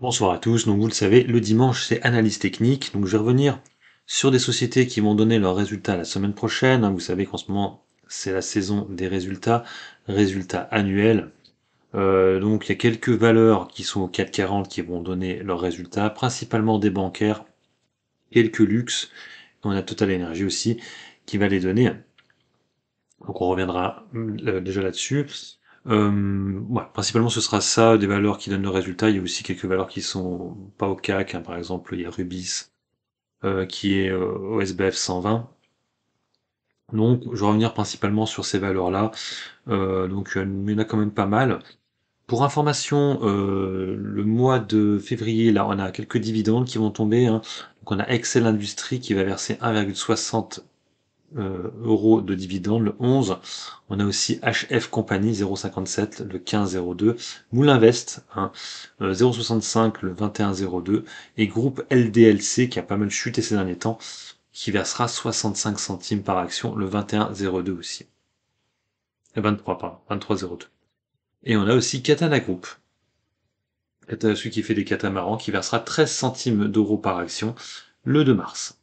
Bonsoir à tous, donc vous le savez, le dimanche c'est analyse technique, donc je vais revenir sur des sociétés qui vont donner leurs résultats la semaine prochaine, hein, vous savez qu'en ce moment c'est la saison des résultats, résultats annuels, euh, donc il y a quelques valeurs qui sont au 440 qui vont donner leurs résultats, principalement des bancaires, quelques luxes, on a Total Energy aussi qui va les donner, donc on reviendra euh, déjà là-dessus. Euh, principalement, ce sera ça, des valeurs qui donnent le résultat. Il y a aussi quelques valeurs qui sont pas au CAC. Hein. par exemple, il y a Rubis euh, qui est euh, 120. Donc, je vais revenir principalement sur ces valeurs-là. Euh, donc, il y en a quand même pas mal. Pour information, le mois de février, là, on a quelques dividendes qui vont tomber. Hein. Donc, on a Excel Industries qui va verser 1,60 euh, euros de dividendes le 11. On a aussi HF Company, 0,57 le 15,02. Moulinvest hein, 0,65 euh, le 21,02. Et groupe LDLC qui a pas mal chuté ces derniers temps qui versera 65 centimes par action le 21,02 aussi. 23, euh, pardon, 23,02. Et on a aussi Katana Group. Celui qui fait des catamarans qui versera 13 centimes d'euros par action le 2 mars.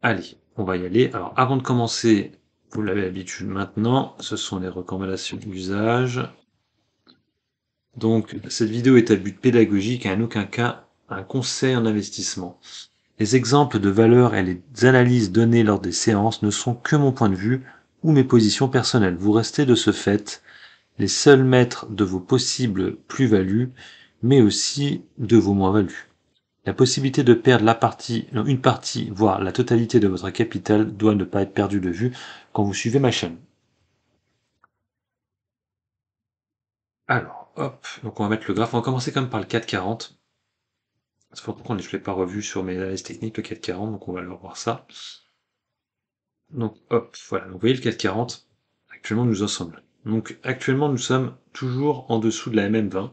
Allez, on va y aller. Alors, avant de commencer, vous l'avez l'habitude maintenant, ce sont les recommandations d'usage. Donc, cette vidéo est à but pédagogique et en aucun cas un conseil en investissement. Les exemples de valeurs et les analyses données lors des séances ne sont que mon point de vue ou mes positions personnelles. Vous restez de ce fait les seuls maîtres de vos possibles plus-values, mais aussi de vos moins-values. La possibilité de perdre la partie, une partie, voire la totalité de votre capital doit ne pas être perdue de vue quand vous suivez ma chaîne. Alors, hop, donc on va mettre le graphe. On va commencer quand par le 440. C'est pourquoi je ne l'ai pas revu sur mes analyses techniques, le 440, donc on va aller voir ça. Donc hop, voilà, donc vous voyez le 440, actuellement nous en sommes Donc actuellement nous sommes toujours en dessous de la MM20,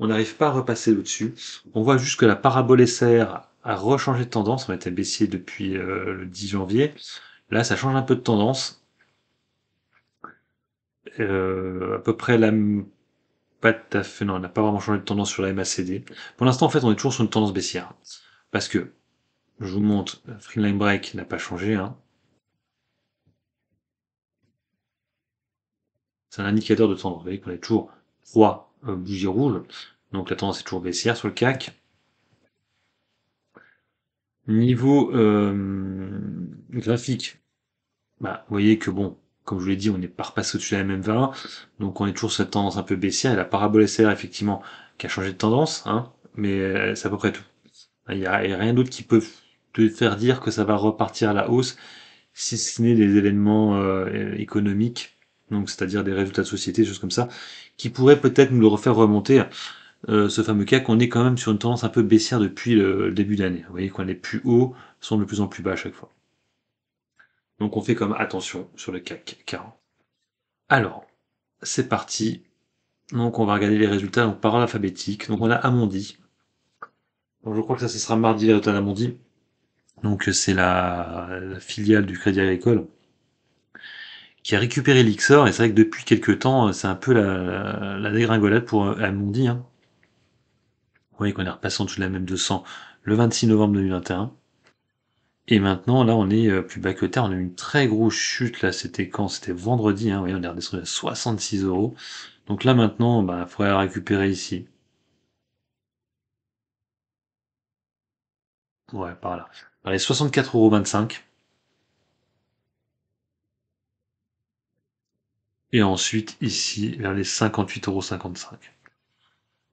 on n'arrive pas à repasser au-dessus. On voit juste que la parabole SR a rechangé de tendance, on était baissier depuis euh, le 10 janvier. Là, ça change un peu de tendance. Euh, à peu près la pas tout à fait, non, on n'a pas vraiment changé de tendance sur la MACD. Pour l'instant, en fait, on est toujours sur une tendance baissière. Parce que, je vous montre, Freeline Break n'a pas changé. Hein. C'est un indicateur de tendance. Vous voyez qu'on est toujours 3 euh, bougie rouge, donc la tendance est toujours baissière sur le CAC. Niveau euh, graphique, bah, vous voyez que bon, comme je vous l'ai dit, on n'est pas repassé au-dessus de la même valeur, donc on est toujours sur cette tendance un peu baissière, et la parabole SR effectivement qui a changé de tendance, hein, mais euh, c'est à peu près tout. Il n'y a, rien d'autre qui peut te faire dire que ça va repartir à la hausse, si ce n'est des événements économiques donc c'est-à-dire des résultats de société, des choses comme ça, qui pourraient peut-être nous le refaire remonter euh, ce fameux CAC. On est quand même sur une tendance un peu baissière depuis le début d'année. Vous voyez qu'on est plus haut, sont de plus en plus bas à chaque fois. Donc on fait comme attention sur le CAC 40. Alors, c'est parti. Donc on va regarder les résultats en par ordre alphabétique. Donc on a Amondi. je crois que ça ce sera mardi la résultats d'Amondi. Donc c'est la filiale du Crédit Agricole qui a récupéré l'Ixor, et c'est vrai que depuis quelques temps, euh, c'est un peu la, la dégringolade pour euh, Amondi. Hein. Vous voyez qu'on est repassé en de la même 200 le 26 novembre 2021. Et maintenant, là, on est euh, plus bas que terre. On a eu une très grosse chute. Là, c'était quand C'était vendredi. Hein. Vous voyez, on est à 66 euros. Donc là, maintenant, bah, il bah, faudrait récupérer ici. Ouais, par là. Par les 64,25 euros. et ensuite ici vers les 58,55€.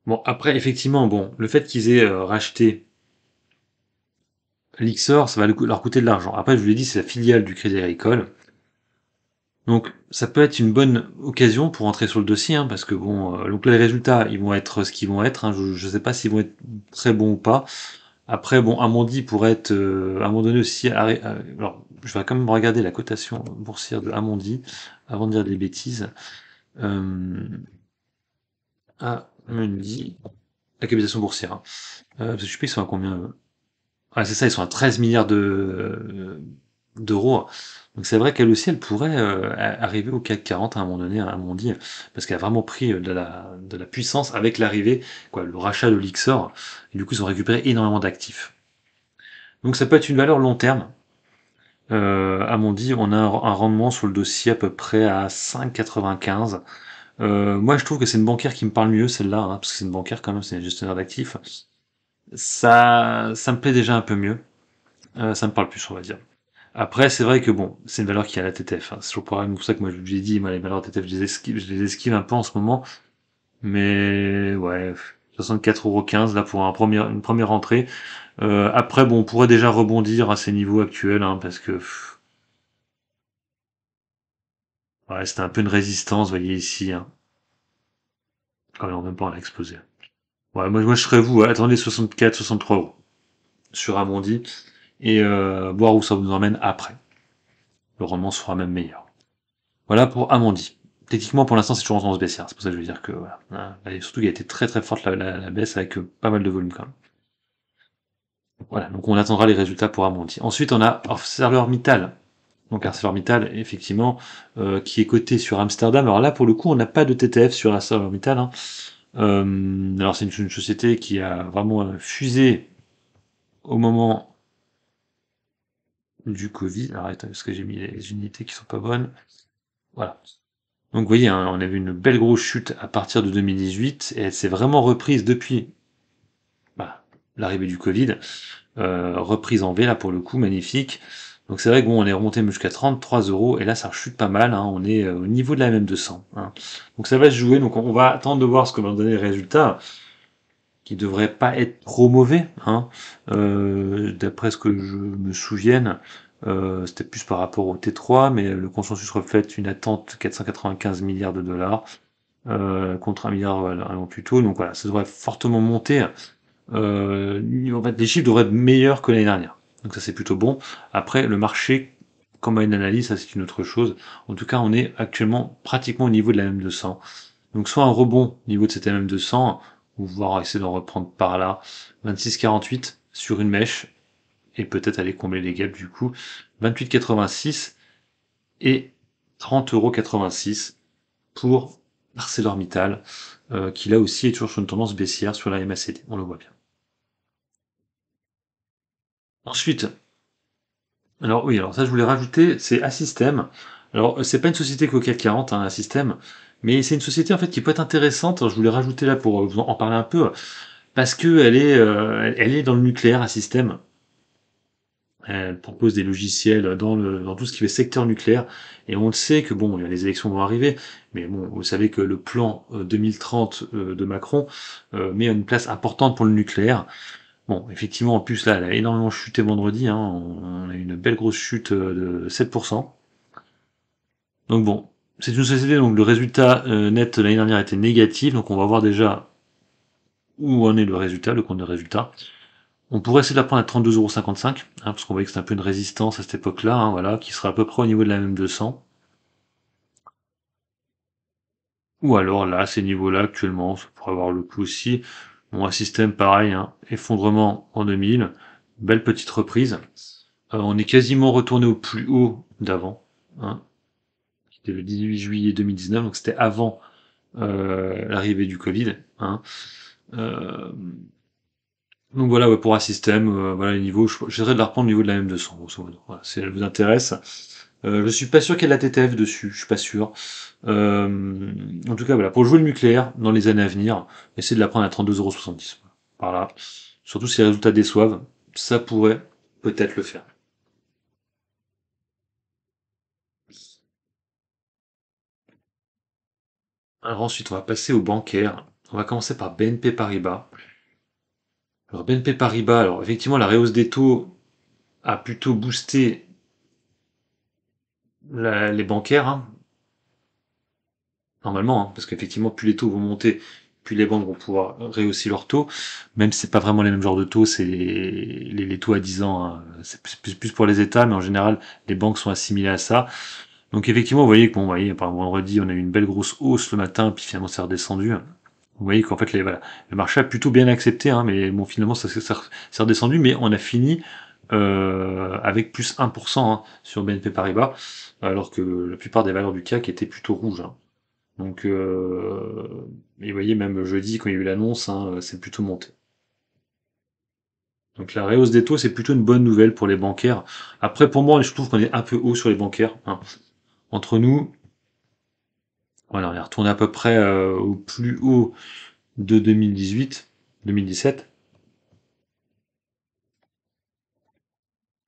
Bon, après, effectivement, bon, le fait qu'ils aient euh, racheté l'Ixor, ça va leur coûter de l'argent. Après, je vous l'ai dit, c'est la filiale du Crédit Agricole. Donc, ça peut être une bonne occasion pour entrer sur le dossier, hein, parce que bon, euh, donc les résultats, ils vont être ce qu'ils vont être. Hein. je ne sais pas s'ils vont être très bons ou pas. Après, bon, Amondi pourrait être euh, à un moment donné aussi. Euh, alors, je vais quand même regarder la cotation boursière de Amondi avant de dire des bêtises. Euh, Amundi, la capitalisation boursière. Hein. Euh, parce je sais pas, ils sont à combien. Ah, c'est ça, ils sont à 13 milliards de d'euros. Donc c'est vrai qu'elle aussi, elle pourrait euh, arriver au CAC 40 à un moment donné, à mon dire parce qu'elle a vraiment pris euh, de la, de la puissance avec l'arrivée, quoi, le rachat de l'Ixor. Et du coup, ils ont récupéré énormément d'actifs. Donc ça peut être une valeur long terme. Euh, à mon dit, on a un, rendement sur le dossier à peu près à 5,95. Euh, moi, je trouve que c'est une bancaire qui me parle mieux, celle-là, hein, parce que c'est une bancaire quand même, c'est un gestionnaire d'actifs. Ça, ça me plaît déjà un peu mieux. ça me parle plus, on va dire. Après, c'est vrai que bon, c'est une valeur qui a la TTF. Hein. C'est toujours pour ça que moi je l'ai dit, moi les valeurs TTF, je les esquive, je les esquive un peu en ce moment. Mais ouais, 64,15€ là pour un une première entrée. Euh, après, bon, on pourrait déjà rebondir à ces niveaux actuels, hein, parce que. ouais, c'était un peu une résistance, voyez ici. Hein. Quand même, même pas, à a Ouais, moi, je serais vous, attendez 64, 63 euros. Sur Amondi et euh, voir où ça nous emmène après. Le roman sera même meilleur. Voilà pour Amandi. Techniquement, pour l'instant, c'est toujours en tendance baissière. C'est pour ça que je veux dire que voilà. surtout qu'il a été très très forte la, baisse avec euh, pas mal de volume quand même. Voilà, donc on attendra les résultats pour Amandi. Ensuite, on a Mittal. Donc ArcelorMittal, effectivement, euh, qui est coté sur Amsterdam. Alors là, pour le coup, on n'a pas de TTF sur ArcelorMittal. Hein. Euh, alors c'est une, société qui a vraiment fusé au moment du Covid. Arrête, parce que j'ai mis les unités qui sont pas bonnes. Voilà. Donc vous voyez, hein, on a vu une belle grosse chute à partir de 2018 et elle s'est vraiment reprise depuis bah, l'arrivée du Covid. Euh, reprise en V là pour le coup, magnifique. Donc c'est vrai que bon, on est remonté jusqu'à 33 euros et là ça chute pas mal. Hein. on est euh, au niveau de la même 200. Hein. Donc ça va se jouer. Donc on va attendre de voir ce que vont donner les résultats qui devrait pas être trop mauvais. Hein. Euh, d'après ce que je me souvienne, euh, c'était plus par rapport au T3, mais le consensus reflète une attente 495 milliards de dollars euh, contre un milliard un an plus tôt. Donc voilà, ça devrait fortement monter. en fait, les chiffres devraient être meilleurs que l'année dernière. Donc ça c'est plutôt bon. Après, le marché, comme à une analyse, ça c'est une autre chose. En tout cas, on est actuellement pratiquement au niveau de la M200. Donc soit un rebond au niveau de cette MM200, ou voire essayer d'en reprendre par là. 26,48 sur une mèche et peut-être aller combler les gaps du coup. 28,86 et euros pour ArcelorMittal, euh, qui là aussi est toujours sur une tendance baissière sur la MACD, on le voit bien. Ensuite, alors oui, alors ça je voulais rajouter, c'est Assystem. Alors c'est pas une société qu'au 40, hein, Assystem, mais c'est une société en fait qui peut être intéressante. Je voulais rajouter là pour euh, vous en parler un peu parce que elle est, euh, elle est dans le nucléaire, un système. Elle propose des logiciels dans, le, dans tout ce qui est secteur nucléaire. Et on le sait que bon, les élections vont arriver, mais bon, vous savez que le plan 2030 euh, de Macron met une place importante pour le nucléaire. Bon, effectivement, en plus, là, elle a énormément chuté vendredi. Hein. On a eu une belle grosse chute de 7%. Donc bon, c'est une société, donc le résultat euh, net l'année dernière était négatif, donc on va voir déjà où en est le résultat, le compte de résultat. On pourrait essayer de la prendre à 32,55€, hein, parce qu'on voit que c'est un peu une résistance à cette époque-là, hein, voilà, qui sera à peu près au niveau de la même 200. Ou alors là, ces niveaux-là actuellement, ça pourrait avoir le coup aussi. Bon, un système pareil, hein, effondrement en 2000, belle petite reprise. Euh, on est quasiment retourné au plus haut d'avant, hein, c'était le 18 juillet 2019, donc c'était avant euh, l'arrivée du Covid. Hein. Euh, donc voilà, pour un système, euh, voilà les niveaux. J'essaierai de la reprendre au niveau de la M200, si elle vous intéresse. Je je suis pas sûr qu'il y ait de la TTF dessus, je suis pas sûr. en tout cas, voilà, pour jouer le nucléaire dans les années à venir, essayez de la prendre à 32,70€. Par Surtout si les résultats déçoivent, ça pourrait peut-être le faire. Alors ensuite, on va passer aux bancaires. On va commencer par BNP Paribas. Alors BNP Paribas, alors effectivement, la réhausse des taux a plutôt boosté les bancaires. Hein. Normalement, hein, parce qu'effectivement, plus les taux vont monter, plus les banques vont pouvoir rehausser leurs taux. Même si ce n'est pas vraiment les mêmes genres de taux, c'est les, taux à 10 ans. Hein. C'est plus, pour les États, mais en général, les banques sont assimilées à ça. Donc effectivement, vous voyez que bon, vous voyez, par vendredi, on a eu une belle grosse hausse le matin, puis finalement c'est redescendu. Vous voyez qu'en fait, les, le marché a plutôt bien accepté, hein, mais bon, finalement, ça s'est redescendu, mais on a fini euh, avec plus 1% hein, sur BNP Paribas, alors que la plupart des valeurs du CAC étaient plutôt rouges. Hein. Donc, euh, vous voyez, même jeudi, quand il y a eu l'annonce, c'est plutôt monté. Donc la réhausse des taux, c'est plutôt une bonne nouvelle pour les bancaires. Après, pour moi, je trouve qu'on est un peu haut sur les bancaires entre nous. Voilà, on est retourné à peu près euh, au plus haut de 2018, 2017.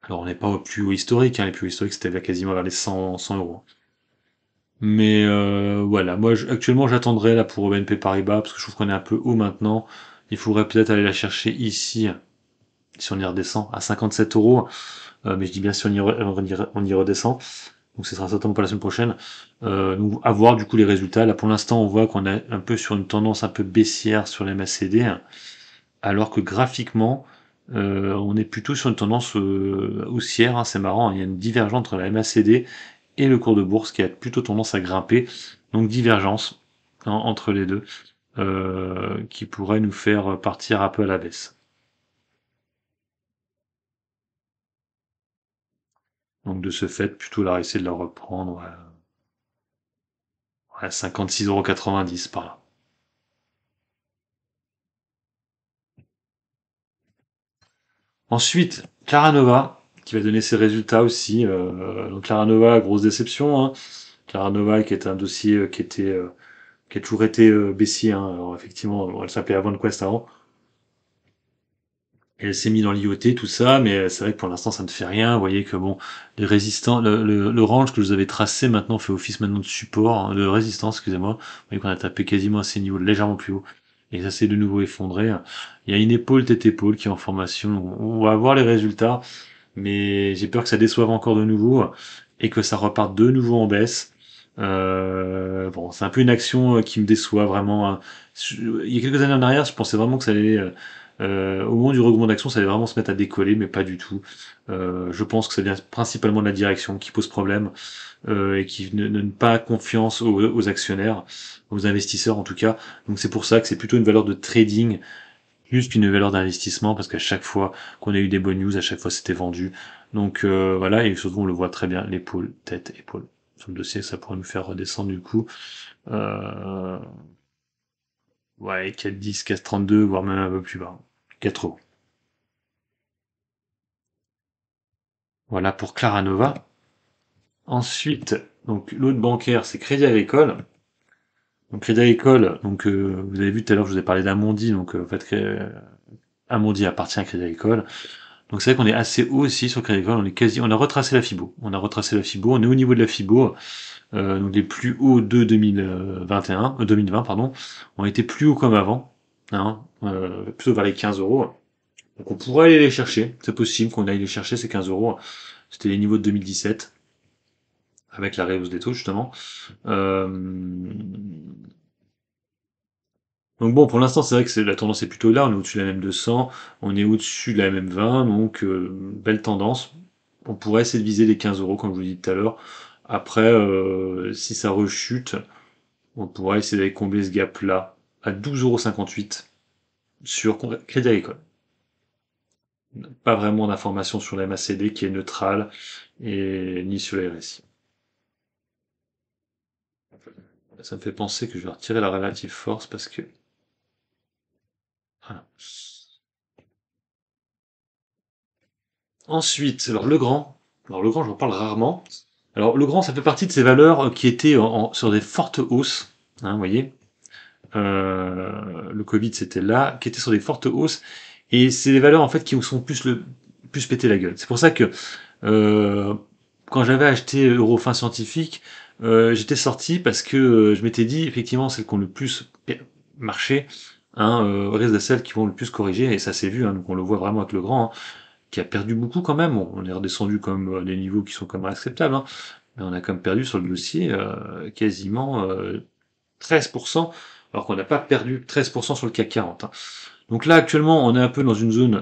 Alors on n'est pas au plus haut historique, hein. les plus hauts historiques c'était quasiment vers les 100, euros. Mais euh, voilà, moi actuellement j'attendrai là pour BNP Paribas parce que je trouve qu'on est un peu haut maintenant. Il faudrait peut-être aller la chercher ici, si on y redescend, à 57 euros. Euh, mais je dis bien si on on y redescend. Donc ce sera certainement pas la semaine prochaine. Euh, du coup les résultats. Là pour l'instant on voit qu'on est un peu sur une tendance un peu baissière sur l'MACD, alors que graphiquement euh, on est plutôt sur une tendance euh, haussière. Hein. c'est marrant, hein. il y a une divergence entre la MACD et le cours de bourse qui a plutôt tendance à grimper. Donc divergence hein, entre les deux euh, qui pourrait nous faire partir un peu à la baisse. Donc de ce fait, plutôt là, essayer de la reprendre à, 56,90€ par là. Ensuite, Caranova, qui va donner ses résultats aussi. Euh, Clara donc Caranova, grosse déception. Hein. Nova qui est un dossier euh, qui était euh, qui a toujours été baissier. Hein. Alors effectivement, elle s'appelait Avant Quest avant elle s'est mise dans l'IoT, tout ça, mais euh, c'est vrai que pour l'instant, ça ne fait rien. Vous voyez que bon, les résistants, le, range que je vous avais tracé maintenant fait office maintenant de support, hein, de résistance, excusez-moi. Vous voyez qu'on a tapé quasiment à ces niveaux, légèrement plus haut. Et ça s'est de nouveau effondré. Il y a une épaule tête épaule qui est en formation. On va voir les résultats, mais j'ai peur que ça déçoive encore de nouveau et que ça reparte de nouveau en baisse. Euh, bon, c'est un peu une action euh, qui me déçoit vraiment. Hein. Il y a quelques années en arrière, je pensais vraiment que ça allait euh, au moment du regroupement d'action, ça allait vraiment se mettre à décoller, mais pas du tout. Euh, je pense que ça vient principalement de la direction qui pose problème euh, et qui ne donne pas confiance aux, actionnaires, aux investisseurs en tout cas. Donc c'est pour ça que c'est plutôt une valeur de trading juste qu'une valeur d'investissement parce qu'à chaque fois qu'on a eu des bonnes news, à chaque fois c'était vendu. Donc voilà, et surtout on le voit très bien, l'épaule, tête, épaule. Sur le dossier, ça pourrait nous faire redescendre du coup. Euh ouais, 4, 10, 4, 32, voire même un peu plus bas. 4 euros. Voilà pour Clara Nova. Ensuite, donc l'autre bancaire, c'est Crédit Agricole. Donc Crédit Agricole, donc euh, vous avez vu tout à l'heure, je vous ai parlé d'Amondi, donc euh, en fait euh, Amondi appartient à Crédit Agricole. Donc c'est vrai qu'on est assez haut aussi sur Crédit Agricole, on est quasi, on a retracé la FIBO, on a retracé la FIBO, on est au niveau de la FIBO, euh, donc les plus hauts de 2021, 2020 pardon, ont été plus haut comme avant, hein, euh, plutôt vers les 15 euros. Donc on pourrait aller les chercher, c'est possible qu'on aille les chercher ces 15 euros. C'était les niveaux de 2017, avec la réhausse des taux justement. Euh, donc bon, pour l'instant, c'est vrai que la tendance est plutôt là, on est au-dessus de la MM200, on est au-dessus de la MM20, donc euh, belle tendance. On pourrait essayer de viser les 15 euros, comme je vous dis tout à l'heure. Après, euh, si ça rechute, on pourrait essayer d'aller combler ce gap-là à 12,58€ sur Crédit Agricole. Pas vraiment d'informations sur la MACD qui est neutrale et ni sur la RSI. Ça me fait penser que je vais retirer la relative force parce que. Ensuite, alors le grand. Alors le grand, j'en parle rarement. Alors le grand, ça fait partie de ces valeurs qui étaient sur des fortes hausses. Hein, voyez, euh, le Covid c'était là, qui était sur des fortes hausses. Et c'est des valeurs en fait qui nous sont plus le plus pété la gueule. C'est pour ça que euh, quand j'avais acheté Eurofin Scientifique, euh, j'étais sorti parce que euh, je m'étais dit effectivement celles qui ont le plus marché hein, euh, reste de celles qui vont le plus corriger et ça s'est vu. Hein, donc on le voit vraiment avec le grand hein, qui a perdu beaucoup quand même. On est redescendu comme des niveaux qui sont quand même acceptables, hein, mais on a quand même perdu sur le dossier quasiment 13% alors qu'on n'a pas perdu 13% sur le CAC 40. Hein. Donc là, actuellement, on est un peu dans une zone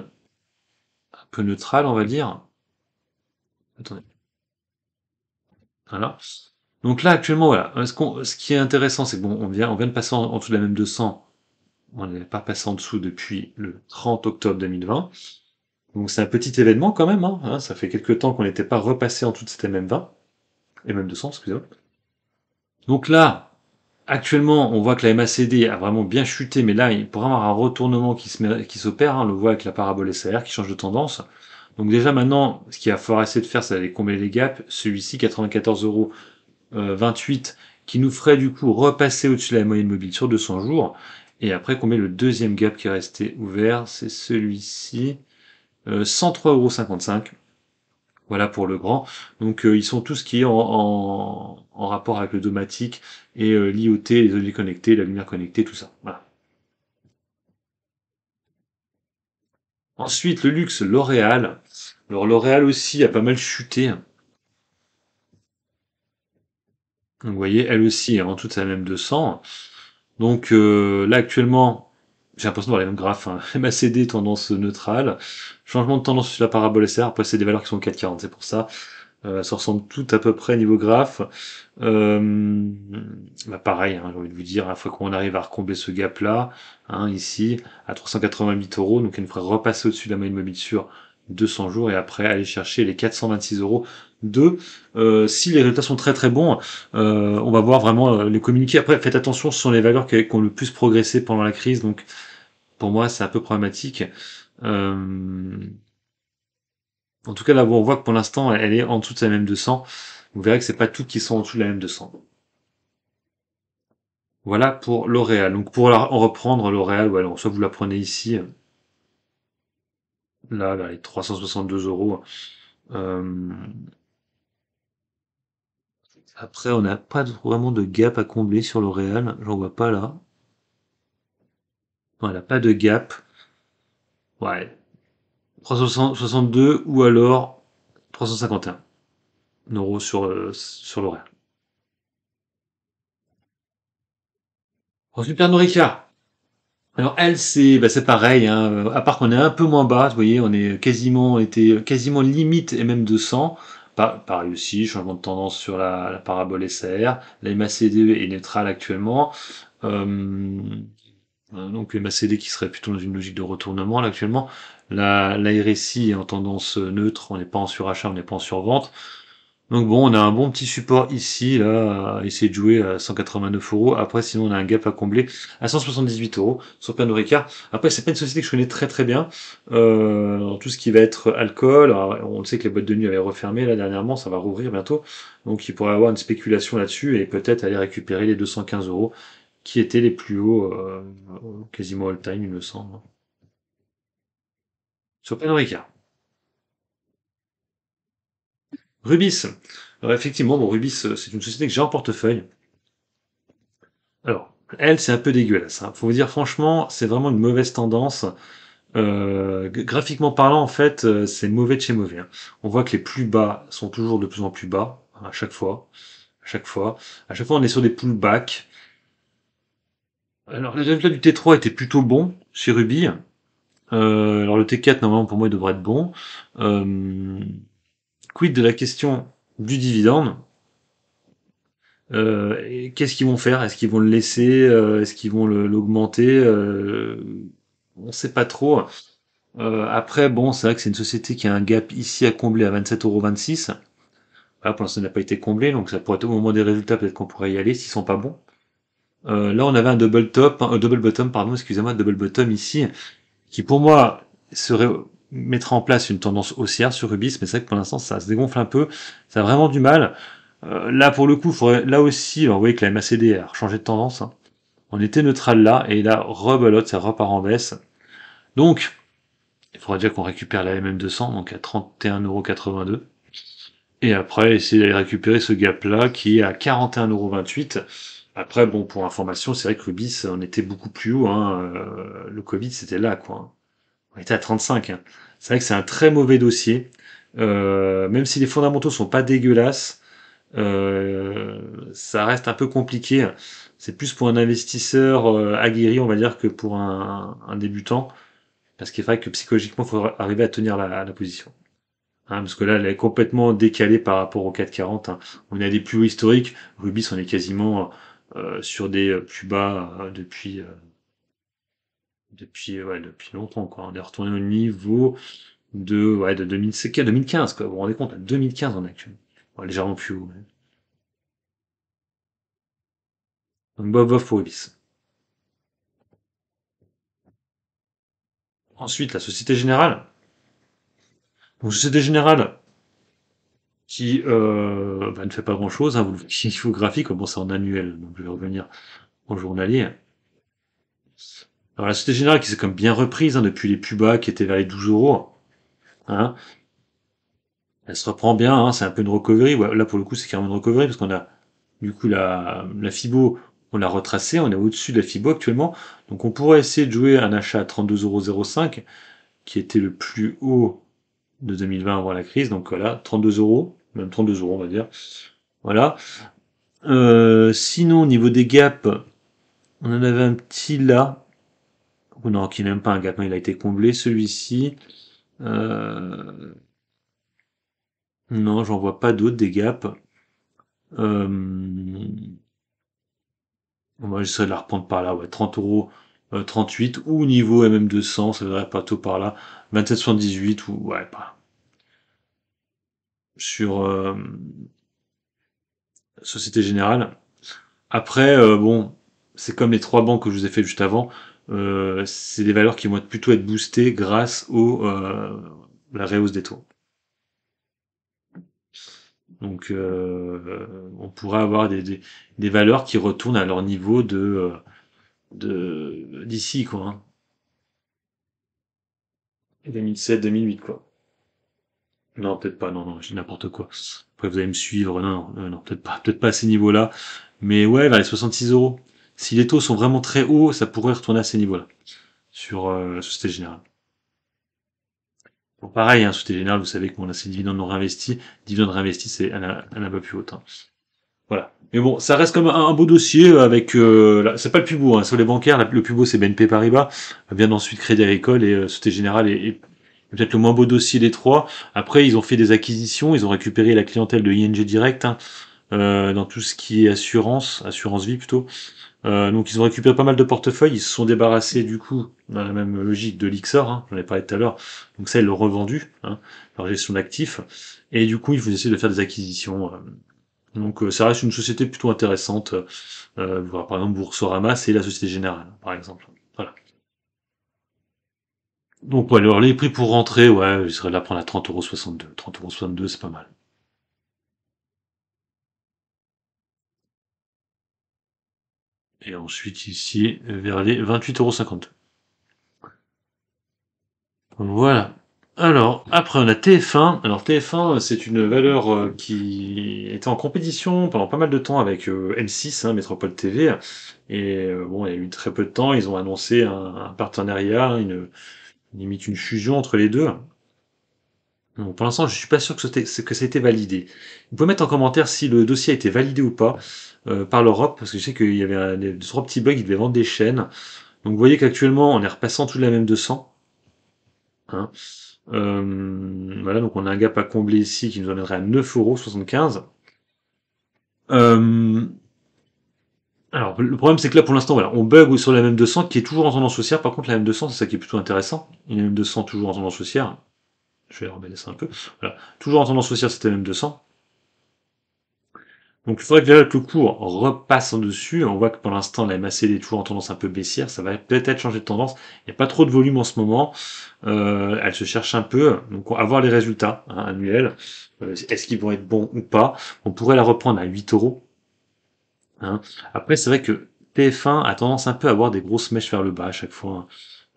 un peu neutrale, on va dire. Attendez. Voilà. Donc là, actuellement, voilà. Ce, ce qui est intéressant, c'est que bon, on vient, on vient de passer en, dessous de la même 200. On n'est pas passé en dessous depuis le 30 octobre 2020. Donc c'est un petit événement quand même. Hein, hein. Ça fait quelques temps qu'on n'était pas repassé en dessous de cette MM20. MM200, excusez-moi. Donc là, Actuellement, on voit que la MACD a vraiment bien chuté, mais là, il pourrait avoir un retournement qui s'opère. Hein. on le voit avec la parabole SAR qui change de tendance. Donc déjà maintenant, ce qu'il va falloir essayer de faire, c'est d'aller combler les gaps. Celui-ci, 94,28€, euh, qui nous ferait du coup repasser au-dessus de la moyenne mobile sur 200 jours. Et après, combler le deuxième gap qui est resté ouvert C'est celui-ci, 103,55€. Euh, voilà pour le grand. Donc euh, ils sont tous qui en, en, rapport avec le domatique et euh, l'IoT, les objets connectés, la lumière connectée, tout ça. Ensuite, le luxe L'Oréal. Alors L'Oréal aussi a pas mal chuté. vous voyez, elle aussi en toute sa même 200. Donc euh, là actuellement, j'ai l'impression d'avoir les mêmes graphes. Hein. MACD, tendance neutrale. Changement de tendance sur la parabole SR. Après, c'est des valeurs qui sont 4,40. C'est pour ça. Euh, ça ressemble tout à peu près niveau graphe. Euh, bah, pareil, hein, j'ai envie de vous dire, une hein, fois qu'on arrive à recombler ce gap-là, ici, à 388 euros, donc il nous ferait repasser au-dessus de la moyenne mobile sur 200 jours et après aller chercher les 426 euros 2. Euh, si les résultats sont très très bons, euh, on va voir vraiment euh, les communiquer. Après, faites attention, ce sont les valeurs qui, ont le plus progressé pendant la crise, donc pour moi c'est un peu problématique. En tout cas, là, on voit que pour l'instant, elle est en dessous de la même 200 Vous verrez que c'est pas toutes qui sont en dessous de la même 200 Voilà pour L'Oréal. Donc pour en reprendre L'Oréal, soit vous la prenez ici, là, là les 362 euros. Après, on n'a pas vraiment de gap à combler sur l'Oréal, J'en vois pas là. Voilà, pas de gap. Ouais. 362 ou alors 351 euros sur, euh, sur le Real. Alors elle, c'est bah, pareil, hein. à part qu'on est un peu moins bas, vous voyez, on est quasiment, était quasiment limite et même 200 pareil aussi, changement de tendance sur la, parabole SAR. La MACD est neutrale actuellement. Euh, euh, donc MACD qui serait plutôt dans une logique de retournement actuellement. La, la RSI est en tendance neutre, on n'est pas en surachat, on n'est pas en survente. Donc bon, on a un bon petit support ici, là, à essayer de jouer à 189 euros. Après, sinon, on a un gap à combler à 178 euros sur Pernod Ricard. Après, c'est pas une société que je connais très très bien. Euh, tout ce qui va être alcool, on sait que les boîtes de nuit avaient refermé là dernièrement, ça va rouvrir bientôt. Donc, il pourrait avoir une spéculation là-dessus et peut-être aller récupérer les 215 euros qui étaient les plus hauts, euh, quasiment all-time, il me semble. Sur Pernod Rubis. Alors effectivement, bon, Rubis, euh, c'est une société que j'ai en portefeuille. Alors, elle, c'est un peu dégueulasse. Hein. Faut vous dire franchement, c'est vraiment une mauvaise tendance. Euh, graphiquement parlant, en fait, euh, c'est mauvais de chez mauvais. Hein. On voit que les plus bas sont toujours de plus en plus bas, hein, à chaque fois. À chaque fois. À chaque fois, on est sur des pullbacks. Alors, les résultats du T3 était plutôt bon chez Ruby. alors, le T4, normalement, pour moi, il devrait être bon. Quid de la question du dividende euh, Qu'est-ce qu'ils vont faire Est-ce qu'ils vont le laisser euh, Est-ce qu'ils vont l'augmenter euh, On sait pas trop. Euh, après, bon, c'est vrai que c'est une société qui a un gap ici à combler à 27,26€. Voilà, pour l'instant, ça n'a pas été comblé, donc ça pourrait être au moment des résultats, peut-être qu'on pourrait y aller s'ils sont pas bons. là, on avait un double top, un double bottom, pardon, excusez-moi, double bottom ici, qui pour moi serait mettra en place une tendance haussière sur Rubis, mais c'est vrai que pour l'instant ça se dégonfle un peu, ça a vraiment du mal. Euh, là pour le coup, faudrait, là aussi, bah, vous voyez que la MACD a changé de tendance. Hein. On était neutral là, et là rebelote, ça repart en baisse. Donc, il faudrait dire qu'on récupère la MM200, donc à 31,82€. Et après, essayer d'aller récupérer ce gap-là, qui est à 41,28€. Après, bon, pour information, c'est vrai que Rubis, on était beaucoup plus haut. Hein. Euh, le Covid, c'était là, quoi. On était à 35. Hein. C'est vrai que c'est un très mauvais dossier. Euh, même si les fondamentaux sont pas dégueulasses, euh, ça reste un peu compliqué. C'est plus pour un investisseur euh, aguerri, on va dire, que pour un, débutant. Parce qu'il faudrait que psychologiquement, il faut arriver à tenir la, position. Hein, parce que là, elle est complètement décalée par rapport au 440. Hein. On a des plus hauts historiques. Rubis, on est quasiment sur des plus bas depuis depuis, euh, ouais, depuis longtemps, quoi. On est retourné au niveau de, ouais, de 2000, 2015, quoi. Vous vous rendez compte, à 2015, en action, légèrement plus haut, Donc, Bob Ensuite, la Société Générale. Donc, Société Générale, qui euh, bah, ne fait pas grand-chose. Hein, vous le graphique, bon, c'est en annuel, donc je vais revenir au journalier. Alors la Société Générale qui s'est quand même bien reprise hein, depuis les plus bas qui étaient vers les 12 euros. Hein. Elle se reprend bien, hein, c'est un peu une recovery. là pour le coup c'est carrément une recovery parce qu'on a du coup la, la FIBO, on l'a retracée, on est au-dessus de la FIBO actuellement. Donc on pourrait essayer de jouer un achat à 32,05€ qui était le plus haut de 2020 avant la crise. Donc voilà, 32 euros, même 32 euros on va dire. Voilà. Euh, sinon au niveau des gaps, on en avait un petit là, ou non, qui n'aime pas un gap. il a été comblé. Celui-ci, euh... non, j'en vois pas d'autres des gaps. Euh... Moi, j'essaierai de la reprendre par là, ouais, 30 euros. 38 euh, ou niveau MM200, ça pas tout par là, 2718 ou ouais, pas. Sur euh, Société Générale. Après, euh, bon, c'est comme les trois banques que je vous ai fait juste avant. Euh, c'est des valeurs qui vont être, plutôt être boostées grâce au euh, la réhausse des taux. Donc euh, on pourrait avoir des, des, valeurs qui retournent à leur niveau de euh, d'ici quoi. 2007, hein. 2008 quoi. Non, peut-être pas, non, non, j'ai n'importe quoi. Après, vous allez me suivre, non, non, peut-être pas, peut-être pas à ces niveaux-là. Mais ouais, vers les 66 euros. Si les taux sont vraiment très hauts, ça pourrait retourner à ces niveaux-là sur euh, la Société Générale. Bon, pareil, hein, Société Générale, vous savez que mon assez dividende non réinvesti, dividende réinvesti, c'est un, un, peu plus haut. Hein. Voilà. Mais bon, ça reste comme un, beau dossier euh, avec. Euh, c'est pas le plus beau. Hein, sur les bancaires, le plus beau c'est BNP Paribas. Vient ensuite Crédit Agricole et Société Générale est peut-être le moins beau dossier des trois. Après, ils ont fait des acquisitions, ils ont récupéré la clientèle de ING Direct. Hein. Euh, dans tout ce qui est assurance, assurance vie plutôt. Euh, donc ils ont récupéré pas mal de portefeuilles, ils se sont débarrassés du coup, dans la même logique de l'Ixor, hein, j'en ai parlé tout à l'heure, donc ça ils l'ont revendu, hein, leur gestion d'actifs, et du coup ils vont essayer de faire des acquisitions. Euh. donc ça reste une société plutôt intéressante, par exemple Boursorama, c'est la Société Générale par exemple. Voilà. Donc, ouais, alors les prix pour rentrer, ouais, je serais là à prendre à 30,62€. 30,62€, c'est pas mal. et ensuite ici vers les 28,50€. Voilà. Alors, après on a TF1. Alors TF1, c'est une valeur euh, qui était en compétition pendant pas mal de temps avec M6, euh, hein, Métropole TV. Et euh, bon, il y a eu très peu de temps, ils ont annoncé un, un partenariat, une, limite une fusion entre les deux pour l'instant, je suis pas sûr que ça été validé. Vous pouvez mettre en commentaire si le dossier a été validé ou pas euh, par l'Europe, parce que je sais qu'il y avait un, trois petits bugs, ils devaient vendre des chaînes. Donc vous voyez qu'actuellement, on est repassant tout de la même 200. Hein euh, voilà, donc on a un gap à combler ici qui nous amènerait à 9,75€. Euh, alors, le problème, c'est que là, pour l'instant, voilà, on bug sur la même 200 qui est toujours en tendance haussière. Par contre, la même 200, c'est ça qui est plutôt intéressant. La même 200 toujours en tendance haussière. Je vais ça un peu. Voilà. Toujours en tendance haussière, c'était même 200. Donc il faudrait que le cours repasse en dessus. On voit que pour l'instant la MACD est toujours en tendance un peu baissière. Ça va peut-être changer de tendance. Il n'y a pas trop de volume en ce moment. Euh, elle se cherche un peu. Donc on voir les résultats hein, annuels. Euh, est-ce qu'ils vont être bons ou pas On pourrait la reprendre à 8 euros. Hein. Après c'est vrai que TF1 a tendance un peu à avoir des grosses mèches vers le bas à chaque fois. Hein.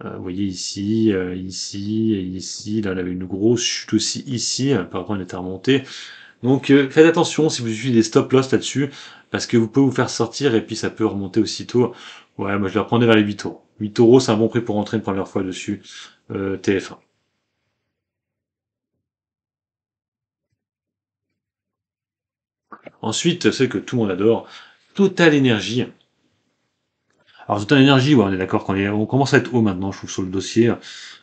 Euh, vous voyez ici, euh, ici, ici, là on avait une grosse chute aussi ici, hein, par contre elle était remontée. Donc euh, faites attention si vous utilisez des stop loss là-dessus, parce que vous pouvez vous faire sortir et puis ça peut remonter aussitôt. Ouais, moi je la reprendrai vers les 8 euros. 8 euros c'est un bon prix pour rentrer une première fois dessus TF1. Ensuite, c'est que tout le monde adore, Total Energy. Alors Total Energy, ouais, on est d'accord qu'on est, on commence à être haut maintenant, je trouve, sur le dossier.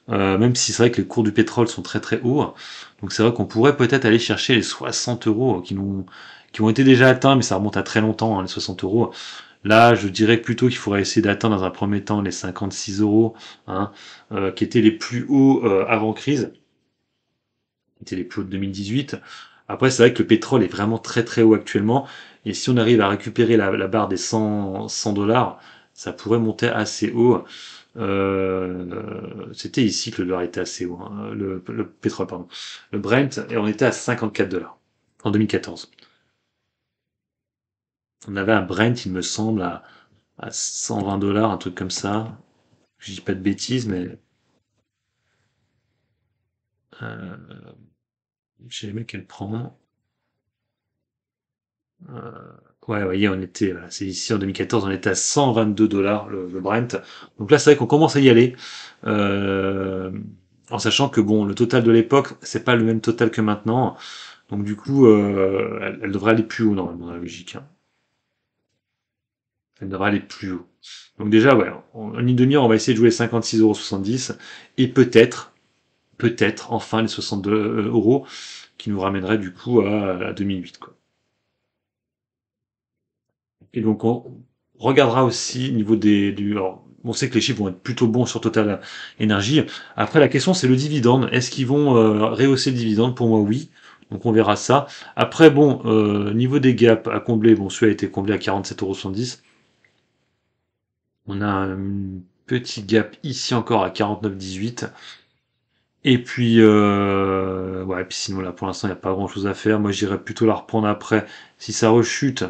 Euh, même si c'est vrai que les cours du pétrole sont très très hauts. Donc c'est vrai qu'on pourrait peut-être aller chercher les 60 euros qui nous, qui ont été déjà atteints, mais ça remonte à très longtemps, hein, les 60 euros. Là, je dirais plutôt qu'il faudrait essayer d'atteindre dans un premier temps les 56 euros, hein, euh, qui étaient les plus hauts euh, avant crise, qui étaient les plus hauts de 2018. Après, c'est vrai que le pétrole est vraiment très très haut actuellement, et si on arrive à récupérer la, barre des 100 dollars, ça pourrait monter assez haut. Euh, c'était ici que le dollar était assez haut, hein. le, pétrole, pardon. Le Brent, et on était à 54 dollars en 2014. On avait un Brent, il me semble, à, à 120 dollars, un truc comme ça. Je dis pas de bêtises, mais. Euh, je sais prend. Euh... Ouais, voyez, on était, c'est ici en 2014, on était à 122 dollars le, Brent. Donc là, c'est vrai qu'on commence à y aller, euh, en sachant que bon, le total de l'époque, c'est pas le même total que maintenant. Donc du coup, euh, elle, devrait aller plus haut normalement dans la logique. Hein. Elle devrait aller plus haut. Donc déjà, ouais, en, une demi-heure, on va essayer de jouer 56,70€ et peut-être, peut-être enfin les 62 euh, euros qui nous ramènerait du coup à, à 2008 quoi. Et donc, on regardera aussi niveau des, du, on sait que les chiffres vont être plutôt bons sur Total Energy. Après, la question, c'est le dividende. Est-ce qu'ils vont euh, rehausser le dividende Pour moi, oui. Donc, on verra ça. Après, bon, euh, niveau des gaps à combler, bon, celui a été comblé à 47,70€. On a un petit gap ici encore à 49,18. Et puis, euh, ouais, et puis sinon, là, pour l'instant, il n'y a pas grand chose à faire. Moi, j'irai plutôt la reprendre après. Si ça rechute,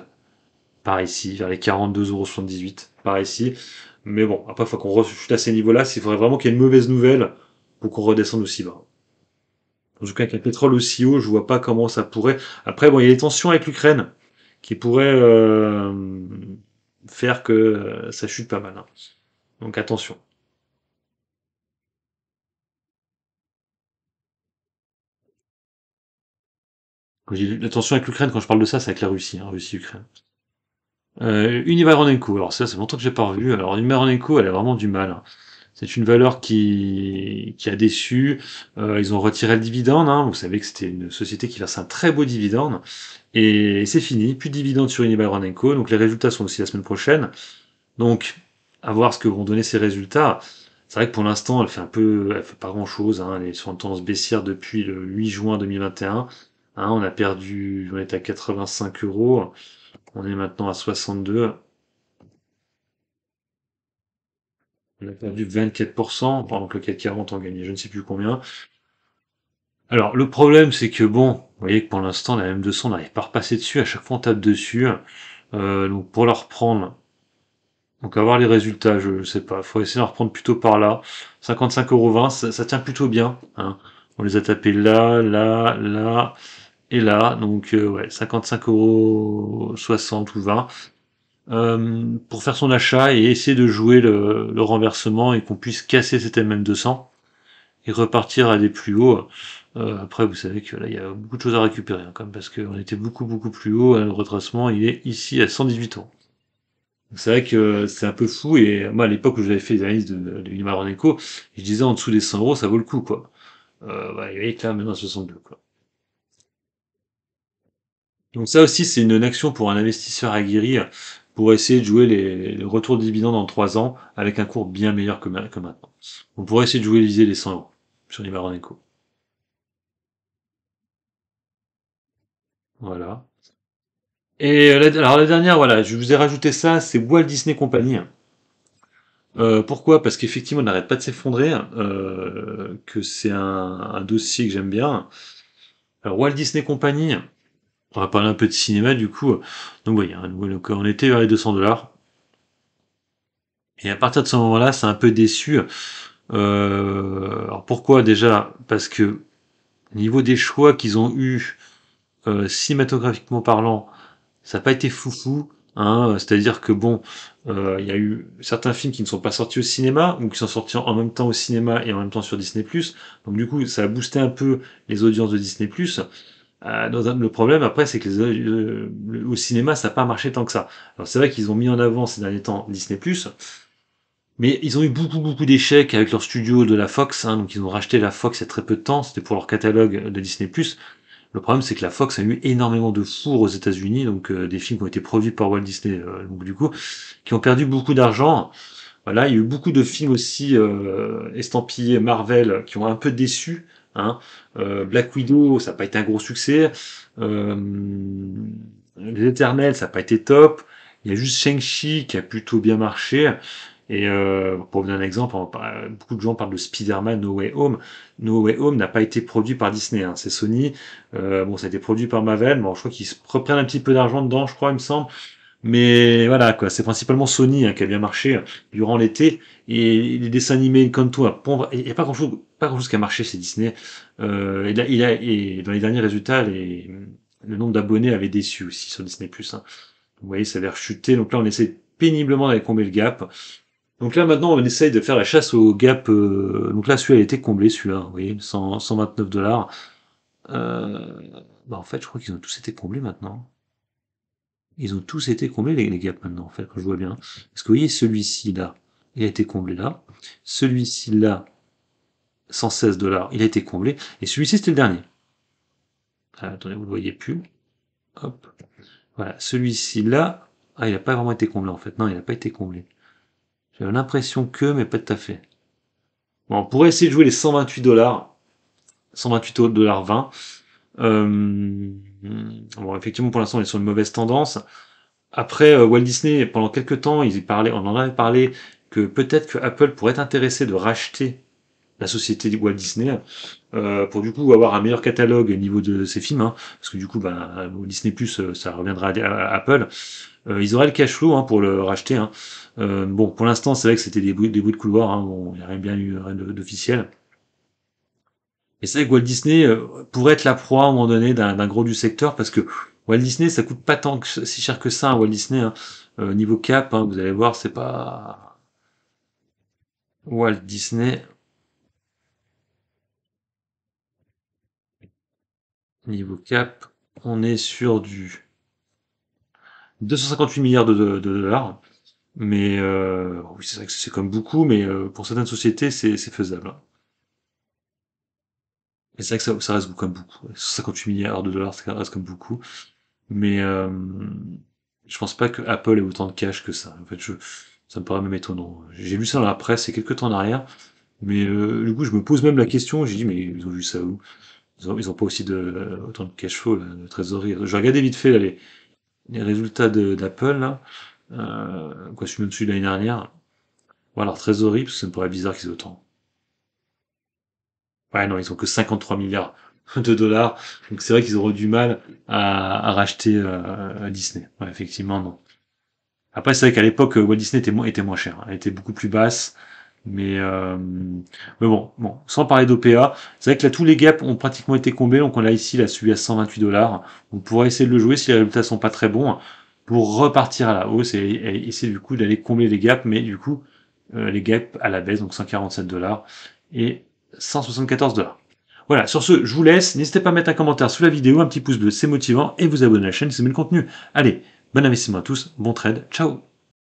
par ici, vers les 42,78€ par ici. Mais bon, après, il faut qu'on rechute à ces niveaux-là. Il faudrait vraiment qu'il y ait une mauvaise nouvelle pour qu'on redescende aussi bas. En tout cas, avec un pétrole aussi haut, je vois pas comment ça pourrait. Après, bon, il y a les tensions avec l'Ukraine qui pourraient euh, faire que euh, ça chute pas mal. Hein. Donc attention. Quand la tension avec l'Ukraine, quand je parle de ça, c'est avec la Russie, hein, Russie-Ukraine. Euh, Ronenco, alors ça, c'est longtemps que j'ai pas revu. Alors Univers elle a vraiment du mal. C'est une valeur qui, qui a déçu. Euh, ils ont retiré le dividende. Hein. Vous savez que c'était une société qui verse un très beau dividende. Et c'est fini. Plus de dividende sur Unibail Donc les résultats sont aussi la semaine prochaine. Donc, à voir ce que vont donner ces résultats. C'est vrai que pour l'instant, elle fait un peu, elle fait pas grand chose. Hein. Elle est sur tendance baissière depuis le 8 juin 2021. Hein, on a perdu, on est à 85 euros. On est maintenant à 62. On a perdu 24%, pendant que le 440 40 en gagnait je ne sais plus combien. Alors le problème c'est que bon, vous voyez que pour l'instant la M200 n'arrive pas à repasser dessus, à chaque fois on tape dessus. Euh, donc pour la reprendre, donc avoir les résultats, je ne sais pas, il faut essayer de la reprendre plutôt par là. 55,20€, ça, tient plutôt bien. Hein. On les a tapés là, là, là, et là, donc euh, ouais, 55 euros 60 ou 20 euh, pour faire son achat et essayer de jouer le, renversement et qu'on puisse casser cet MM200 et repartir à des plus hauts. Euh, après, vous savez que là, il y a beaucoup de choses à récupérer quand hein, même, parce qu'on était beaucoup beaucoup plus haut. Hein, le retracement, il est ici à 118 euros. C'est vrai que c'est un peu fou et moi à l'époque où j'avais fait les analyses de, de je disais en dessous des 100 euros ça vaut le coup quoi. Euh, bah, il là maintenant à 62 quoi. Donc ça aussi, c'est une action pour un investisseur aguerri euh, pour essayer de jouer les, les retours de dividendes en 3 ans avec un cours bien meilleur que, que maintenant. On pourrait essayer de jouer viser les 100 euros sur Echo. Voilà. Et euh, alors la dernière, voilà, je vous ai rajouté ça, c'est Walt Disney Company. Euh, pourquoi Parce qu'effectivement, on n'arrête pas de s'effondrer, que c'est un, un, dossier que j'aime bien. Alors, Walt Disney Company, on va parler un peu de cinéma du coup. Donc voyez, on était vers les 200 dollars. Et à partir de ce moment-là, c'est un peu déçu. Euh, alors pourquoi déjà Parce que niveau des choix qu'ils ont eu euh, cinématographiquement parlant, ça n'a pas été foufou. Hein, C'est-à-dire que bon, euh, il y a eu certains films qui ne sont pas sortis au cinéma ou qui sont sortis en même temps au cinéma et en même temps sur Disney+. Donc du coup, ça a boosté un peu les audiences de Disney+. Euh, le problème après, c'est que euh, au cinéma, ça n'a pas marché tant que ça. Alors c'est vrai qu'ils ont mis en avant ces derniers temps Disney+, Plus, mais ils ont eu beaucoup beaucoup d'échecs avec leur studio de la Fox, hein. donc ils ont racheté la Fox il y a très peu de temps, c'était pour leur catalogue de Disney+. Plus. Le problème, c'est que la Fox a eu énormément de fours aux États-Unis, donc euh, des films qui ont été produits par Walt Disney, donc du coup, qui ont perdu beaucoup d'argent. Voilà, il y a eu beaucoup de films aussi estampillés Marvel qui ont un peu déçu Hein. Euh, Black Widow, ça n'a pas été un gros succès. Euh, les Éternels, ça n'a pas été top. Il y a juste Shang-Chi qui a plutôt bien marché. Et euh, pour donner un exemple, beaucoup de gens parlent de Spider-Man No Way Home. No Way Home n'a pas été produit par Disney, hein, c'est Sony. bon, ça a été produit par Marvel, mais bon, je crois qu'ils reprennent un petit peu d'argent dedans, je crois, il me semble. Mais voilà, quoi, c'est principalement Sony hein, qui a bien marché hein, durant l'été. Et les dessins animés comme toi, il n'y a pas grand chose, qui a marché c'est Disney. Euh, et, là, il a, et dans les derniers résultats, le nombre d'abonnés avait déçu aussi sur Disney+. Hein. Vous voyez, ça avait chuté. Donc là, on essaie péniblement d'aller combler le gap. Donc là, maintenant, on essaye de faire la chasse au gap. Euh, donc là, celui-là, a été comblé, celui-là. Vous voyez, 129 dollars. Euh, bah, en fait, je crois qu'ils ont tous été comblés maintenant. Ils ont tous été comblés, les, gaps maintenant, en fait, quand je vois bien. Parce que vous voyez, celui-ci là, il a été comblé là. Celui-ci là, 116 dollars, il a été comblé. Et celui-ci, c'était le dernier. Ah, attendez, vous ne le voyez plus. Hop. Voilà, celui-ci là, ah, il n'a pas vraiment été comblé en fait. Non, il n'a pas été comblé. J'ai l'impression que, mais pas tout à fait. Bon, on pourrait essayer de jouer les 128 dollars. 128 dollars 20. Euh... Hmm. bon, effectivement, pour l'instant, ils sont sur une mauvaise tendance. Après, euh, Walt Disney, pendant quelques temps, ils parlaient, on en avait parlé que peut-être que Apple pourrait être intéressé de racheter la société Walt Disney euh, pour du coup avoir un meilleur catalogue au niveau de ses films, hein. parce que du coup, ben, Walt Disney Plus, euh, ça reviendra à, Apple. Euh, ils auraient le cash flow hein, pour le racheter. Hein. bon, pour l'instant, c'est vrai que c'était des bruits, des de couloir. il n'y a rien bien eu rien d'officiel. Et c'est vrai que Walt Disney euh, pourrait être la proie à un moment donné d'un gros du secteur parce que Walt Disney, ça coûte pas tant que, si cher que ça, hein, Walt Disney. Hein. Euh, niveau cap, hein, vous allez voir, c'est pas... Walt Disney... Niveau cap, on est sur du 258 milliards de, dollars. Mais euh, oui, c'est vrai que c'est comme beaucoup, mais pour certaines sociétés, c'est faisable. Et c'est vrai que ça, reste comme beaucoup. 58 milliards de dollars, ça reste comme beaucoup. Mais euh, je pense pas que Apple ait autant de cash que ça. En fait, je, ça me paraît même étonnant. J'ai lu ça dans la presse c'est quelques temps en arrière. Mais euh, du coup, je me pose même la question. J'ai dit, mais ils ont vu ça où ils ont, pas aussi de, euh, autant de cash flow, là, de trésorerie. Je regarder vite fait là, les, les résultats d'Apple, quoi, je suis même dessus l'année dernière. Voilà, trésorerie, parce que ça me paraît bizarre qu'ils aient autant. Ouais, non, ils ont que 53 milliards de dollars. Donc c'est vrai qu'ils auront du mal à, racheter euh, Disney. Ouais, effectivement, non. Après, c'est vrai qu'à l'époque, euh, Walt Disney était, était moins cher. Hein. Elle était beaucoup plus basse. Mais, euh, mais bon, bon, sans parler d'OPA, c'est vrai que là, tous les gaps ont pratiquement été comblés. Donc on a ici, la celui à 128 dollars. On pourrait essayer de le jouer si les résultats sont pas très bons pour repartir à la hausse et, essayer du coup d'aller combler les gaps. Mais du coup, les gaps à la baisse, donc 147 dollars. Et 174 dollars. Voilà, sur ce, je vous laisse. N'hésitez pas à mettre un commentaire sous la vidéo, un petit pouce bleu, c'est motivant, et vous abonner à la chaîne si vous aimez le contenu. Allez, bon investissement à tous, bon trade, ciao